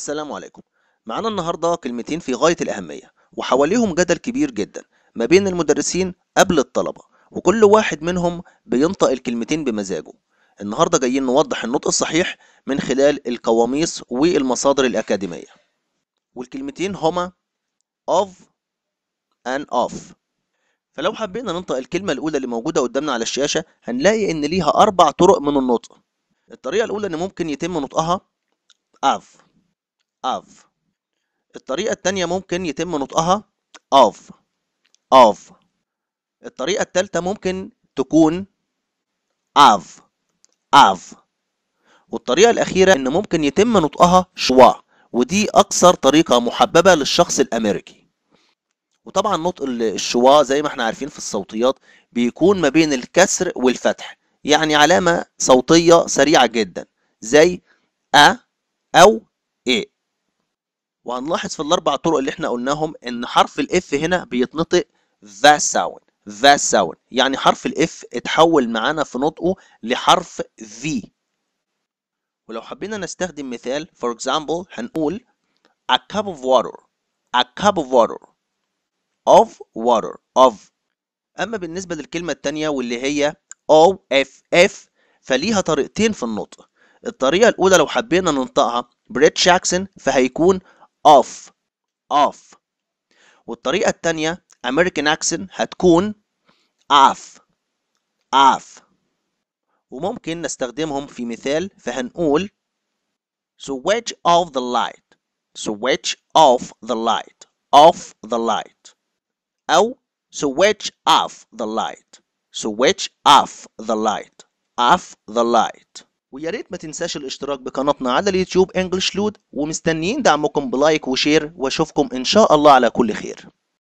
السلام عليكم معانا النهاردة كلمتين في غاية الأهمية وحواليهم جدل كبير جدا ما بين المدرسين قبل الطلبة وكل واحد منهم بينطق الكلمتين بمزاجه النهاردة جايين نوضح النطق الصحيح من خلال القواميس والمصادر الأكاديمية والكلمتين هما of and of فلو حبينا ننطق الكلمة الأولى اللي موجودة قدامنا على الشاشة هنلاقي إن ليها أربع طرق من النطق الطريقة الأولى إن ممكن يتم نطقها of of الطريقة التانية ممكن يتم نطقها of of الطريقة التالتة ممكن تكون of of والطريقة الأخيرة إن ممكن يتم نطقها شوا ودي أكثر طريقة محببة للشخص الأمريكي وطبعا نطق الشوا زي ما احنا عارفين في الصوتيات بيكون ما بين الكسر والفتح يعني علامة صوتية سريعة جدا زي أ أو إيه وهنلاحظ في الاربع طرق اللي احنا قلناهم ان حرف الاف هنا بيتنطق ذا ساوند ذا ساوند يعني حرف الاف اتحول معانا في نطقه لحرف ذي ولو حبينا نستخدم مثال for example هنقول a cup of water a cup of water of water of اما بالنسبه للكلمه الثانيه واللي هي او اف اف فليها طريقتين في النطق الطريقه الاولى لو حبينا ننطقها بريت اكسن فهيكون off off والطريقة التانية American accent هتكون off off وممكن نستخدمهم في مثال فهنقول switch off the light switch off the light off the light أو switch off the light switch off the light off the light ويا ريت ما تنساش الاشتراك بقناتنا على اليوتيوب انجلش لود ومستنيين دعمكم بلايك وشير واشوفكم ان شاء الله على كل خير